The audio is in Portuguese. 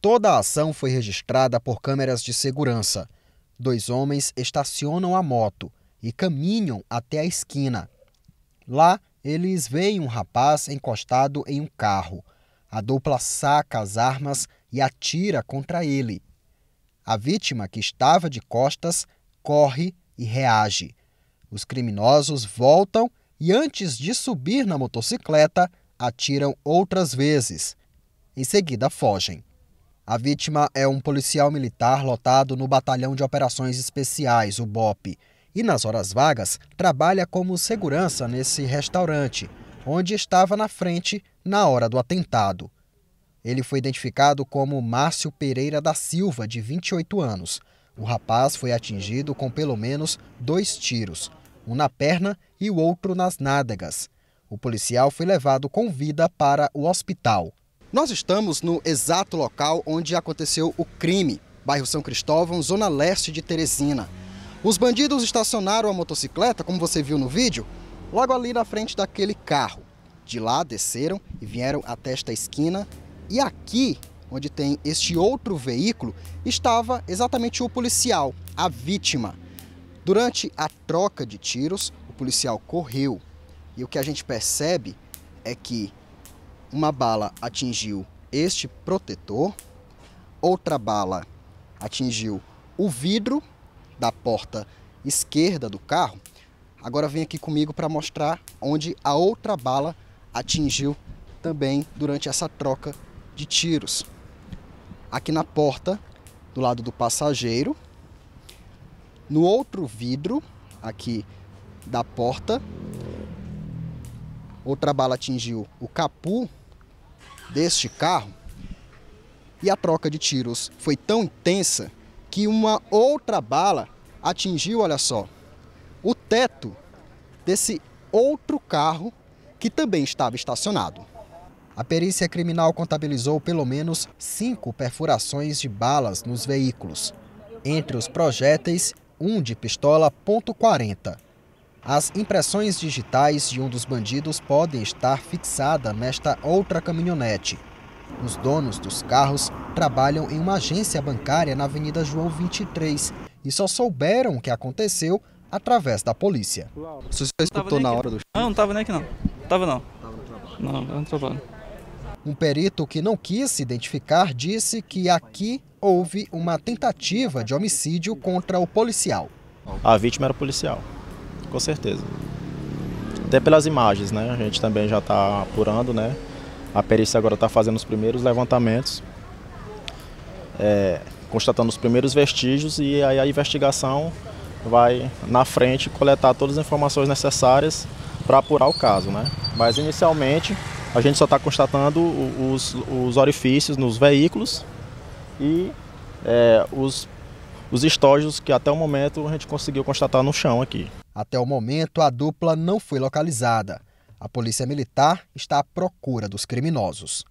Toda a ação foi registrada por câmeras de segurança. Dois homens estacionam a moto e caminham até a esquina. Lá, eles veem um rapaz encostado em um carro. A dupla saca as armas e atira contra ele. A vítima, que estava de costas, corre e reage. Os criminosos voltam e, antes de subir na motocicleta, atiram outras vezes. Em seguida, fogem. A vítima é um policial militar lotado no Batalhão de Operações Especiais, o BOP, e nas horas vagas trabalha como segurança nesse restaurante, onde estava na frente na hora do atentado. Ele foi identificado como Márcio Pereira da Silva, de 28 anos. O rapaz foi atingido com pelo menos dois tiros, um na perna e o outro nas nádegas. O policial foi levado com vida para o hospital. Nós estamos no exato local onde aconteceu o crime, bairro São Cristóvão, zona leste de Teresina. Os bandidos estacionaram a motocicleta, como você viu no vídeo, logo ali na frente daquele carro. De lá desceram e vieram até esta esquina e aqui, onde tem este outro veículo, estava exatamente o policial, a vítima. Durante a troca de tiros, o policial correu. E o que a gente percebe é que uma bala atingiu este protetor, outra bala atingiu o vidro da porta esquerda do carro. Agora vem aqui comigo para mostrar onde a outra bala atingiu também durante essa troca de tiros. Aqui na porta, do lado do passageiro, no outro vidro aqui da porta, outra bala atingiu o capu deste carro e a troca de tiros foi tão intensa que uma outra bala atingiu, olha só, o teto desse outro carro que também estava estacionado. A perícia criminal contabilizou pelo menos cinco perfurações de balas nos veículos. Entre os projéteis, um de pistola .40 as impressões digitais de um dos bandidos podem estar fixada nesta outra caminhonete. Os donos dos carros trabalham em uma agência bancária na Avenida João 23 e só souberam o que aconteceu através da polícia. Você escutou na hora do... Não, não estava nem aqui não. Tava não. não, Não, estava. Um perito que não quis se identificar disse que aqui houve uma tentativa de homicídio contra o policial. A vítima era policial com certeza. Até pelas imagens, né? A gente também já está apurando, né? A perícia agora está fazendo os primeiros levantamentos, é, constatando os primeiros vestígios e aí a investigação vai na frente coletar todas as informações necessárias para apurar o caso, né? Mas inicialmente a gente só está constatando os, os, orifícios nos veículos e é, os, os estojos que até o momento a gente conseguiu constatar no chão aqui. Até o momento, a dupla não foi localizada. A Polícia Militar está à procura dos criminosos.